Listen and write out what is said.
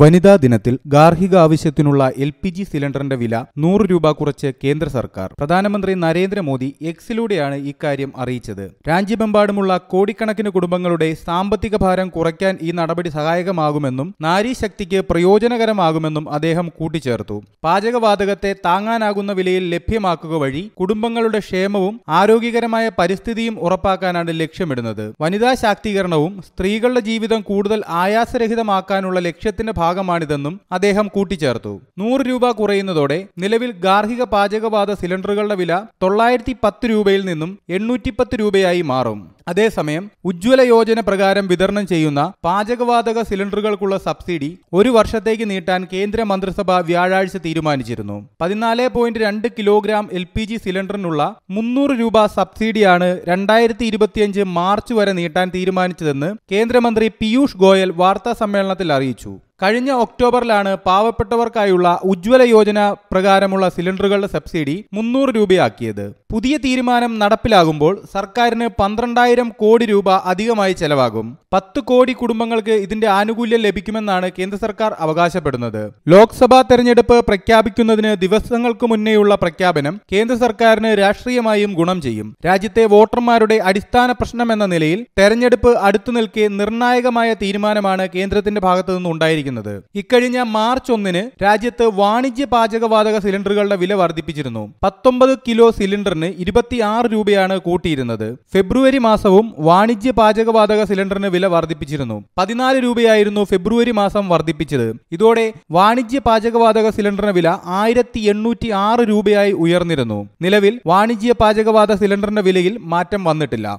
വനിതാ ദിനത്തിൽ ഗാർഹിക ആവശ്യത്തിനുള്ള എൽ പി ജി സിലിണ്ടറിന്റെ വില നൂറ് രൂപ കുറച്ച് കേന്ദ്ര സർക്കാർ പ്രധാനമന്ത്രി നരേന്ദ്രമോദി എക്സിലൂടെയാണ് ഇക്കാര്യം അറിയിച്ചത് രാജ്യമെമ്പാടുമുള്ള കോടിക്കണക്കിന് കുടുംബങ്ങളുടെ സാമ്പത്തിക ഭാരം കുറയ്ക്കാൻ ഈ നടപടി സഹായകമാകുമെന്നും നാരീശക്തിക്ക് പ്രയോജനകരമാകുമെന്നും അദ്ദേഹം കൂട്ടിച്ചേർത്തു പാചകവാതകത്തെ താങ്ങാനാകുന്ന വിലയിൽ ലഭ്യമാക്കുക വഴി കുടുംബങ്ങളുടെ ക്ഷേമവും ആരോഗ്യകരമായ പരിസ്ഥിതിയും ഉറപ്പാക്കാനാണ് ലക്ഷ്യമിടുന്നത് വനിതാ ശാക്തീകരണവും സ്ത്രീകളുടെ ജീവിതം കൂടുതൽ ആയാസരഹിതമാക്കാനുള്ള ലക്ഷ്യത്തിന്റെ ഭാഗമാണിതെന്നും അദ്ദേഹം കൂട്ടിച്ചേർത്തു നൂറ് രൂപ കുറയുന്നതോടെ നിലവിൽ ഗാർഹിക പാചകവാത സിലിണ്ടറുകളുടെ വില തൊള്ളായിരത്തി പത്ത് രൂപയിൽ നിന്നും എണ്ണൂറ്റിപ്പത്ത് രൂപയായി മാറും അതേസമയം ഉജ്ജ്വല യോജന പ്രകാരം വിതരണം ചെയ്യുന്ന പാചകവാതക സിലിണ്ടറുകൾക്കുള്ള സബ്സിഡി ഒരു വർഷത്തേക്ക് നീട്ടാൻ കേന്ദ്ര മന്ത്രിസഭ വ്യാഴാഴ്ച തീരുമാനിച്ചിരുന്നു പതിനാല് പോയിന്റ് രണ്ട് കിലോഗ്രാം എൽ പി ജി സിലിണ്ടറിനുള്ള മുന്നൂറ് രൂപ സബ്സിഡിയാണ് രണ്ടായിരത്തി ഇരുപത്തിയഞ്ച് മാർച്ച് വരെ നീട്ടാൻ തീരുമാനിച്ചതെന്ന് കേന്ദ്രമന്ത്രി പീയൂഷ് ഗോയൽ വാർത്താ സമ്മേളനത്തിൽ അറിയിച്ചു കഴിഞ്ഞ ഒക്ടോബറിലാണ് പാവപ്പെട്ടവർക്കായുള്ള ഉജ്ജ്വല യോജന പ്രകാരമുള്ള സിലിണ്ടറുകളുടെ സബ്സിഡി മുന്നൂറ് രൂപയാക്കിയത് പുതിയ തീരുമാനം നടപ്പിലാകുമ്പോൾ സർക്കാരിന് പന്ത്രണ്ടായിരം ആയിരം കോടി രൂപ അധികമായി ചെലവാകും പത്ത് കോടി കുടുംബങ്ങൾക്ക് ഇതിന്റെ ആനുകൂല്യം ലഭിക്കുമെന്നാണ് കേന്ദ്ര സർക്കാർ അവകാശപ്പെടുന്നത് ലോക്സഭാ തെരഞ്ഞെടുപ്പ് പ്രഖ്യാപിക്കുന്നതിന് ദിവസങ്ങൾക്ക് മുന്നേയുള്ള പ്രഖ്യാപനം കേന്ദ്ര സർക്കാരിന് രാഷ്ട്രീയമായും ഗുണം ചെയ്യും രാജ്യത്തെ വോട്ടർമാരുടെ അടിസ്ഥാന പ്രശ്നം എന്ന നിലയിൽ തെരഞ്ഞെടുപ്പ് അടുത്തു നിൽക്കെ നിർണായകമായ തീരുമാനമാണ് കേന്ദ്രത്തിന്റെ ഭാഗത്തുനിന്ന് ഉണ്ടായിരിക്കുന്നത് ഇക്കഴിഞ്ഞ മാർച്ച് ഒന്നിന് രാജ്യത്ത് വാണിജ്യ പാചകവാതക സിലിണ്ടറുകളുടെ വില വർദ്ധിപ്പിച്ചിരുന്നു പത്തൊമ്പത് കിലോ സിലിണ്ടറിന് ഇരുപത്തിയാറ് രൂപയാണ് കൂട്ടിയിരുന്നത് ഫെബ്രുവരി മാസം മാസവും വാണിജ്യ പാചകവാതക സിലിണ്ടറിന് വില വർദ്ധിപ്പിച്ചിരുന്നു പതിനാല് രൂപയായിരുന്നു ഫെബ്രുവരി മാസം വർദ്ധിപ്പിച്ചത് ഇതോടെ വാണിജ്യ പാചകവാതക സിലിണ്ടറിന് വില ആയിരത്തി എണ്ണൂറ്റി ആറ് രൂപയായി ഉയർന്നിരുന്നു നിലവിൽ വാണിജ്യ പാചകവാതക സിലിണ്ടറിന്റെ വിലയിൽ മാറ്റം വന്നിട്ടില്ല